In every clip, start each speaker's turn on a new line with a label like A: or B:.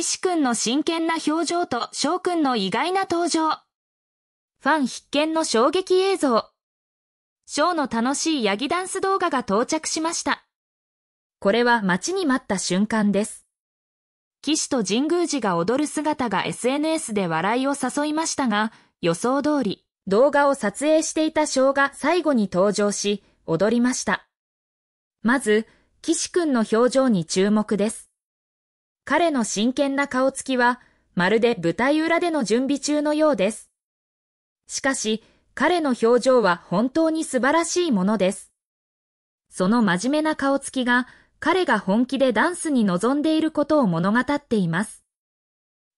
A: 岸くんの真剣な表情と翔くんの意外な登場。ファン必見の衝撃映像。翔の楽しいヤギダンス動画が到着しました。これは待ちに待った瞬間です。士と神宮寺が踊る姿が SNS で笑いを誘いましたが、予想通り、動画を撮影していた翔が最後に登場し、踊りました。まず、岸くんの表情に注目です。彼の真剣な顔つきは、まるで舞台裏での準備中のようです。しかし、彼の表情は本当に素晴らしいものです。その真面目な顔つきが、彼が本気でダンスに臨んでいることを物語っています。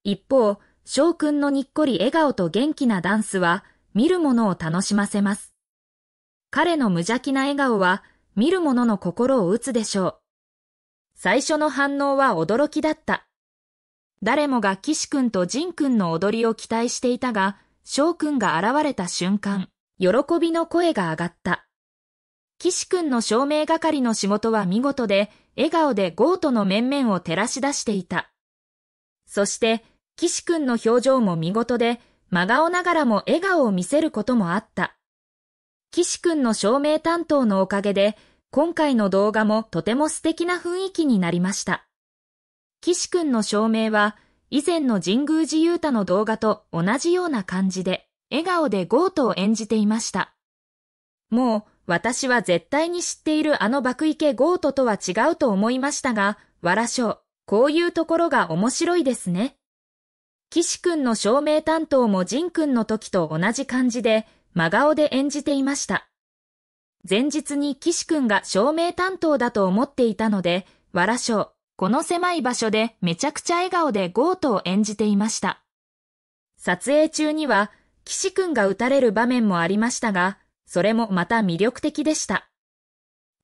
A: 一方、翔くんのにっこり笑顔と元気なダンスは、見る者を楽しませます。彼の無邪気な笑顔は、見る者の心を打つでしょう。最初の反応は驚きだった。誰もが岸くんと仁くんの踊りを期待していたが、翔くんが現れた瞬間、喜びの声が上がった。岸くんの照明係の仕事は見事で、笑顔でゴートの面々を照らし出していた。そして、岸くんの表情も見事で、真顔ながらも笑顔を見せることもあった。岸くんの照明担当のおかげで、今回の動画もとても素敵な雰囲気になりました。岸くんの照明は、以前の神宮寺勇太の動画と同じような感じで、笑顔でゴートを演じていました。もう、私は絶対に知っているあの爆池ゴートとは違うと思いましたが、わらしょう、こういうところが面白いですね。岸くんの照明担当も仁くんの時と同じ感じで、真顔で演じていました。前日に岸くんが照明担当だと思っていたので、わらしょう、この狭い場所でめちゃくちゃ笑顔でゴートを演じていました。撮影中には、岸くんが撃たれる場面もありましたが、それもまた魅力的でした。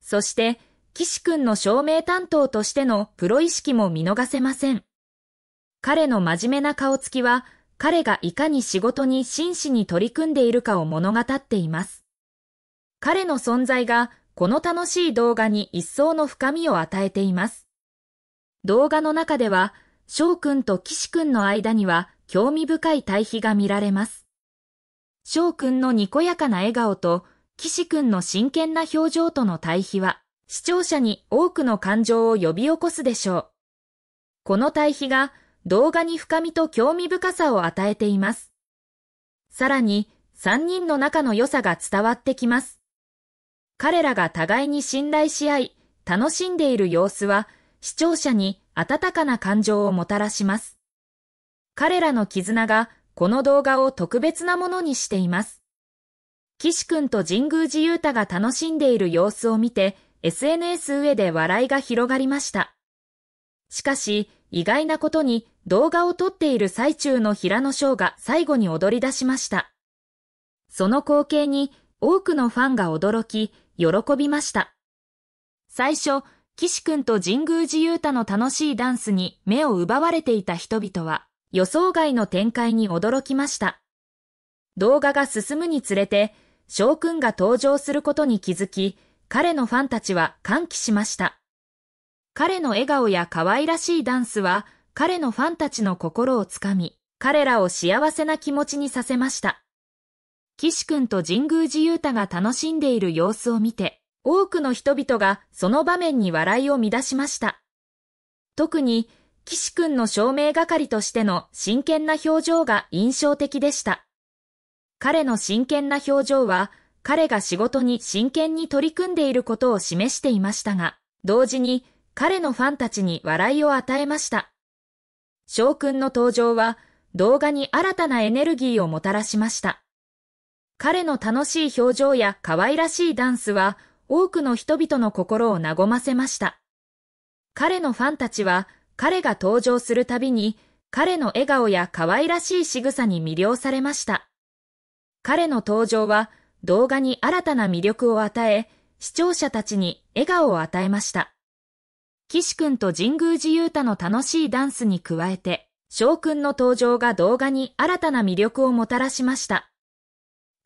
A: そして、岸くんの照明担当としてのプロ意識も見逃せません。彼の真面目な顔つきは、彼がいかに仕事に真摯に取り組んでいるかを物語っています。彼の存在がこの楽しい動画に一層の深みを与えています。動画の中では、翔くんと岸くんの間には興味深い対比が見られます。翔くんのにこやかな笑顔と岸くんの真剣な表情との対比は、視聴者に多くの感情を呼び起こすでしょう。この対比が動画に深みと興味深さを与えています。さらに、3人の仲の良さが伝わってきます。彼らが互いに信頼し合い、楽しんでいる様子は、視聴者に温かな感情をもたらします。彼らの絆が、この動画を特別なものにしています。岸くんと神宮寺勇太が楽しんでいる様子を見て、SNS 上で笑いが広がりました。しかし、意外なことに動画を撮っている最中の平野翔が最後に踊り出しました。その光景に多くのファンが驚き、喜びました。最初、岸くんと神宮寺勇太の楽しいダンスに目を奪われていた人々は、予想外の展開に驚きました。動画が進むにつれて、翔くんが登場することに気づき、彼のファンたちは歓喜しました。彼の笑顔や可愛らしいダンスは、彼のファンたちの心をつかみ、彼らを幸せな気持ちにさせました。岸君と神宮寺勇太が楽しんでいる様子を見て、多くの人々がその場面に笑いを乱しました。特に、岸君の照明係としての真剣な表情が印象的でした。彼の真剣な表情は、彼が仕事に真剣に取り組んでいることを示していましたが、同時に彼のファンたちに笑いを与えました。翔くんの登場は、動画に新たなエネルギーをもたらしました。彼の楽しい表情や可愛らしいダンスは多くの人々の心を和ませました。彼のファンたちは彼が登場するたびに彼の笑顔や可愛らしい仕草に魅了されました。彼の登場は動画に新たな魅力を与え、視聴者たちに笑顔を与えました。岸君と神宮寺勇太の楽しいダンスに加えて、翔君の登場が動画に新たな魅力をもたらしました。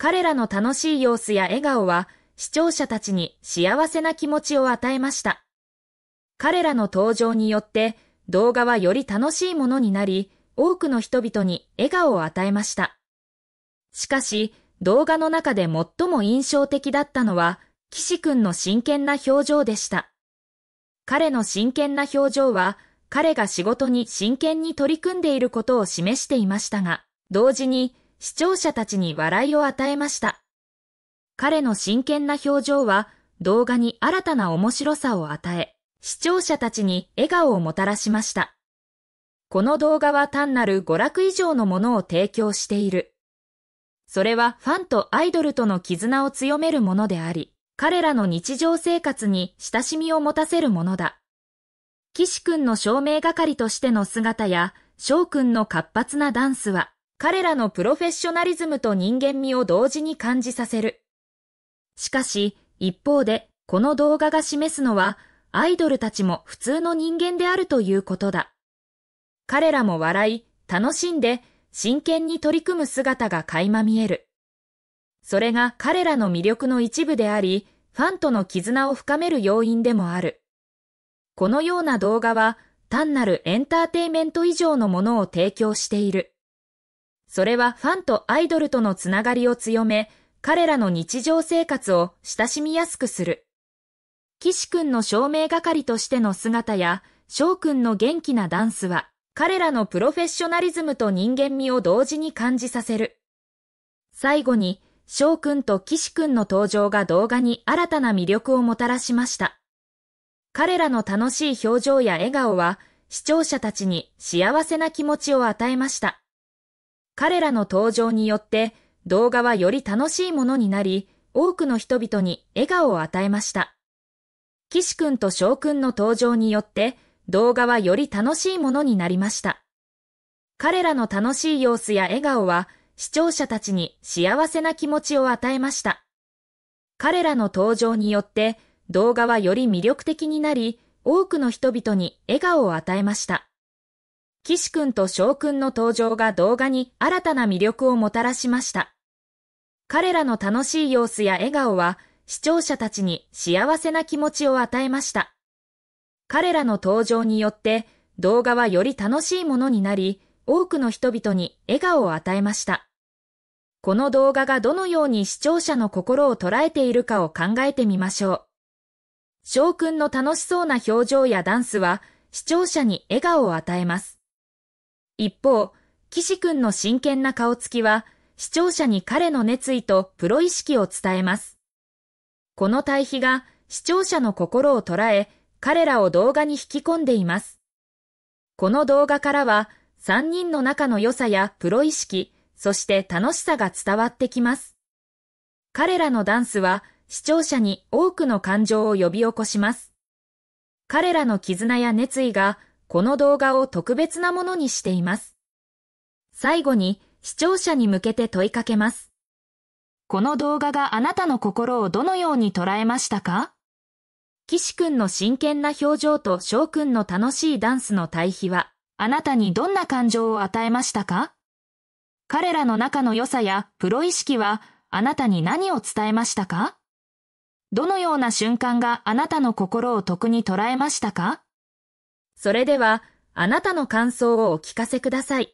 A: 彼らの楽しい様子や笑顔は視聴者たちに幸せな気持ちを与えました。彼らの登場によって動画はより楽しいものになり、多くの人々に笑顔を与えました。しかし、動画の中で最も印象的だったのは、岸くんの真剣な表情でした。彼の真剣な表情は、彼が仕事に真剣に取り組んでいることを示していましたが、同時に視聴者たちに笑いを与えました。彼の真剣な表情は動画に新たな面白さを与え、視聴者たちに笑顔をもたらしました。この動画は単なる娯楽以上のものを提供している。それはファンとアイドルとの絆を強めるものであり、彼らの日常生活に親しみを持たせるものだ。岸くんの照明係としての姿や、翔くんの活発なダンスは、彼らのプロフェッショナリズムと人間味を同時に感じさせる。しかし、一方で、この動画が示すのは、アイドルたちも普通の人間であるということだ。彼らも笑い、楽しんで、真剣に取り組む姿が垣間見える。それが彼らの魅力の一部であり、ファンとの絆を深める要因でもある。このような動画は、単なるエンターテイメント以上のものを提供している。それはファンとアイドルとのつながりを強め、彼らの日常生活を親しみやすくする。岸くんの照明係としての姿や、翔くんの元気なダンスは、彼らのプロフェッショナリズムと人間味を同時に感じさせる。最後に、翔くんと岸くんの登場が動画に新たな魅力をもたらしました。彼らの楽しい表情や笑顔は、視聴者たちに幸せな気持ちを与えました。彼らの登場によって動画はより楽しいものになり、多くの人々に笑顔を与えました。岸んと翔君の登場によって動画はより楽しいものになりました。彼らの楽しい様子や笑顔は視聴者たちに幸せな気持ちを与えました。彼らの登場によって動画はより魅力的になり、多くの人々に笑顔を与えました。岸君と翔くんの登場が動画に新たな魅力をもたらしました。彼らの楽しい様子や笑顔は、視聴者たちに幸せな気持ちを与えました。彼らの登場によって、動画はより楽しいものになり、多くの人々に笑顔を与えました。この動画がどのように視聴者の心を捉えているかを考えてみましょう。翔くんの楽しそうな表情やダンスは視聴者に笑顔を与えます。一方、岸君の真剣な顔つきは、視聴者に彼の熱意とプロ意識を伝えます。この対比が視聴者の心を捉え、彼らを動画に引き込んでいます。この動画からは、3人の中の良さやプロ意識、そして楽しさが伝わってきます。彼らのダンスは、視聴者に多くの感情を呼び起こします。彼らの絆や熱意が、この動画を特別なものにしています。最後に視聴者に向けて問いかけます。この動画があなたの心をどのように捉えましたか岸くんの真剣な表情と翔くんの楽しいダンスの対比は、あなたにどんな感情を与えましたか彼らの仲の良さやプロ意識は、あなたに何を伝えましたかどのような瞬間があなたの心を得に捉えましたかそれでは、あなたの感想をお聞かせください。